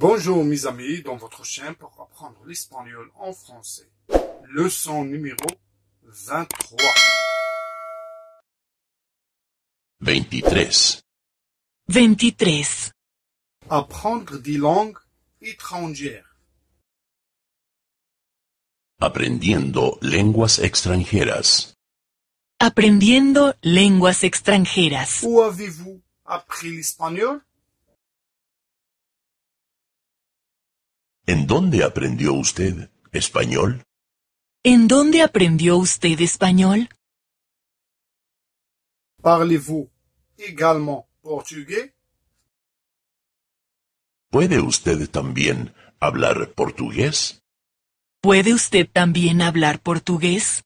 Bonjour mes amis, dans votre chaîne pour apprendre l'espagnol en français. Leçon numéro 23. 23. 23. Apprendre des langues étrangères. Aprendiendo lenguas extranjeras. Apprendiendo lenguas extranjeras. Où avez-vous appris l'espagnol ¿En dónde aprendió usted español? ¿En dónde aprendió usted español? Parlez-vous également portugais? ¿Puede usted también hablar portugués? ¿Puede usted también hablar portugués?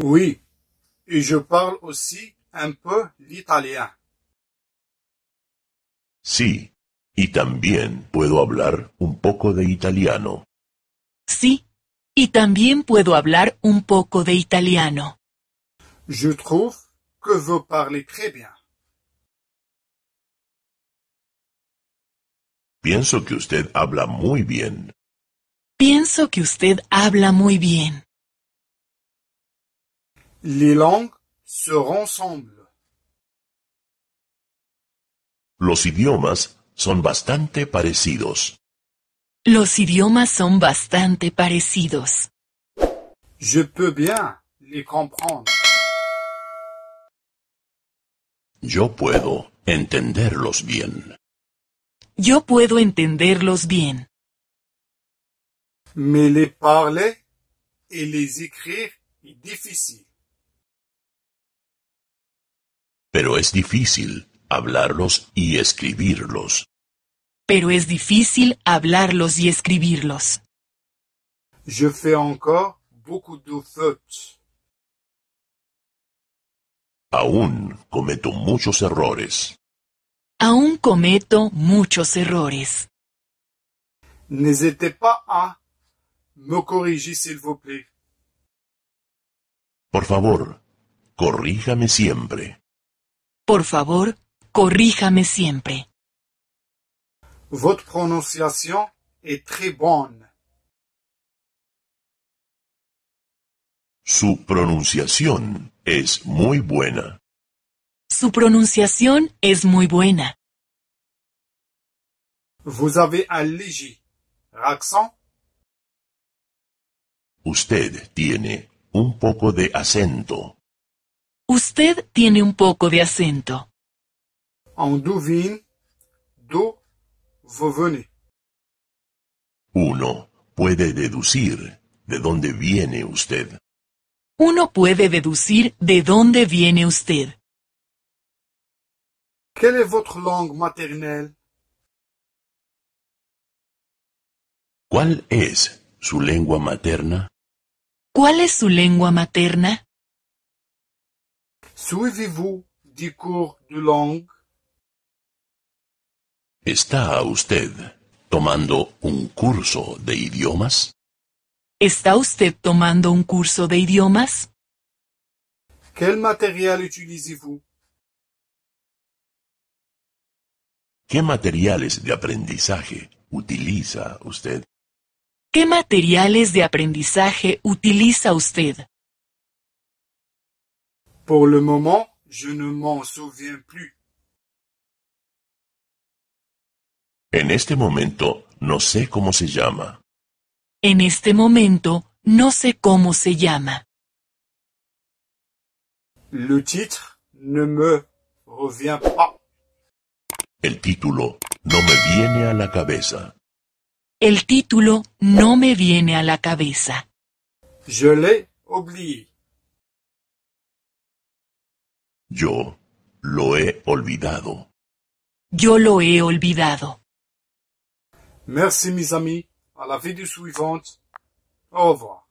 Oui, et je parle aussi un peu l'italien. Sí, y también puedo hablar un poco de italiano. Sí, y también puedo hablar un poco de italiano. Je trouve que vous parlez très bien. Pienso que usted habla muy bien. Pienso que usted habla muy bien. Les langues se ressemblent. Los idiomas son bastante parecidos. Los idiomas son bastante parecidos. Je peux bien les comprendre. Yo puedo entenderlos bien. Yo puedo entenderlos bien. Me les parler y les écrire Pero es difícil hablarlos y escribirlos. Pero es difícil hablarlos y escribirlos. Je fais encore beaucoup de Aún cometo muchos errores. Aún cometo muchos errores. N'hésitez pas à me corriger, s'il vous plaît. Por favor, corríjame siempre. Por favor, corríjame siempre. Votre très Su pronunciación es muy buena. Su pronunciación es muy buena. avez un léger Usted tiene un poco de acento. Usted tiene un poco de acento en d'où vin, d'où vous venez. Uno puede deducir de dónde viene usted. Uno puede deducir de dónde viene usted. Quelle est votre langue maternelle? ¿Cuál es su lengua materna? ¿Cuál es su lengua materna? Suivez-vous des cours de langue? ¿Está usted tomando un curso de idiomas? ¿Está usted tomando un curso de idiomas? Quel material utilisez-vous? ¿Qué materiales de aprendizaje utiliza usted? ¿Qué materiales de aprendizaje utiliza usted? Por le moment, je ne m'en souviens plus. En este momento no sé cómo se llama. En este momento no sé cómo se llama. Le titre ne me revient pas. El título no me viene a la cabeza. El título no me viene a la cabeza. Je l'ai oublié. Yo lo he olvidado. Yo lo he olvidado. Merci mes amis, à la vidéo suivante. Au revoir.